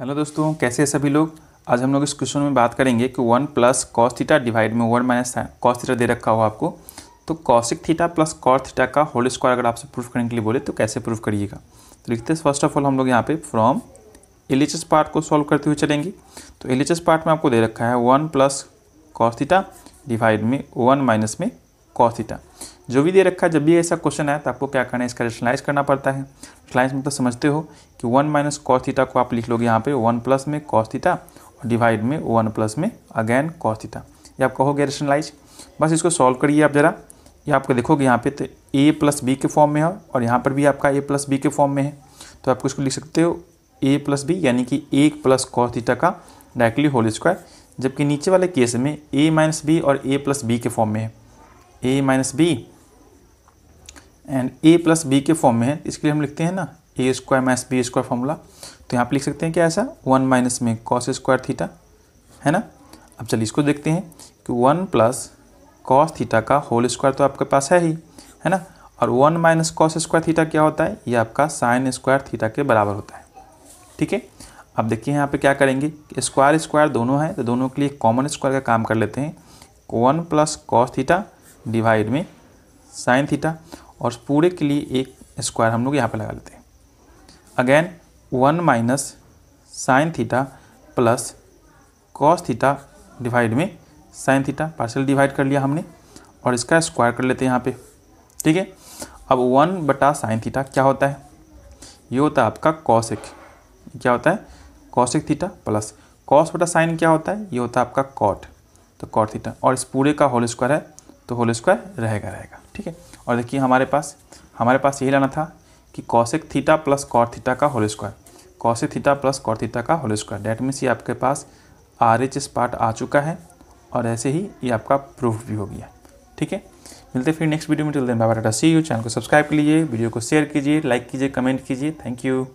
hello दोस्तों कैसे सभी लोग आज हम लोग इस क्वेश्चन में बात करेंगे कि one plus cos theta divide में वन माइनस कॉस थीटा दे रखा हो आपको तो cosec theta plus cos theta का होल स्क्वायर अगर आपसे प्रूफ करने के लिए बोले तो कैसे प्रूफ करिएगा तो लिखते हैं फर्स्ट ऑफ ऑल हम लोग यहाँ पे फ्रॉम एल पार्ट को सॉल्व करते हुए चलेंगे तो एल पार्ट में आपको दे रखा है one plus cos theta divide में वन माइनस में कॉस थीटा जो भी दे रखा है जब भी ऐसा क्वेश्चन आया तो आपको क्या करना है इसका रेशनलाइज करना पड़ता है रेशनलाइज मतलब समझते हो कि वन माइनस कॉस थीटा को आप लिख लोगे यहाँ पे वन प्लस में कॉस थीटा और डिवाइड में वन प्लस में अगैन कॉस थीटा ये आप कहोगे रेशनलाइज बस इसको सॉल्व करिए आप ज़रा ये आपको देखोगे यहाँ पे तो ए प्लस बी के फॉर्म में है और यहाँ पर भी आपका ए प्लस बी के फॉर्म में है तो आप इसको लिख सकते हो ए प्लस बी यानी कि एक प्लस कॉस थीटा का डायरेक्टली होल स्क्वायर जबकि नीचे वाले केस में ए माइनस बी और ए प्लस बी के फॉर्म में है A minus B and A plus B के फॉर्म में है इसके लिए हम लिखते हैं ना A square minus B square formula तो यहाँ पर लिख सकते हैं क्या ऐसा वन माइनस में कॉस स्क्वायर थीटा है ना अब चलिए इसको देखते हैं कि वन प्लस कॉस थीटा का होल स्क्वायर तो आपके पास है ही है ना और one minus cos square theta क्या होता है ये आपका साइन स्क्वायर थीटा के बराबर होता है ठीक है अब देखिए यहाँ पे क्या करेंगे स्क्वायर स्क्वायर दोनों है तो दोनों के लिए कॉमन स्क्वायर का काम कर लेते हैं one plus cos theta divide में साइन थीटा और पूरे के लिए एक स्क्वायर हम लोग यहाँ पर लगा लेते हैं again one minus sine theta plus cos theta divide में साइन थीटा पार्सल डिवाइड कर लिया हमने और इसका स्क्वायर कर लेते हैं यहाँ पे ठीक है अब वन बटा साइन थीटा क्या होता है ये होता है आपका कौशिक क्या होता है कौशिक थीटा प्लस कॉस बटा साइन क्या होता है ये होता है आपका कॉट तो कॉट थीटा और इस पूरे का होल स्क्वायर है तो होल स्क्वायर रहेगा रहेगा ठीक है और देखिए हमारे पास हमारे पास यही लाना था कि cosec theta plus cot theta का whole square cosec theta plus cot theta का होल स्क्वायर डैट मीन्स ये आपके पास आर एच पार्ट आ चुका है और ऐसे ही ये आपका प्रूफ भी हो गया ठीक है मिलते फिर नेक्स्ट वीडियो में चलते हैं Baba data C U channel को सब्सक्राइब कीजिए वीडियो को शेयर कीजिए लाइक कीजिए कमेंट कीजिए थैंक यू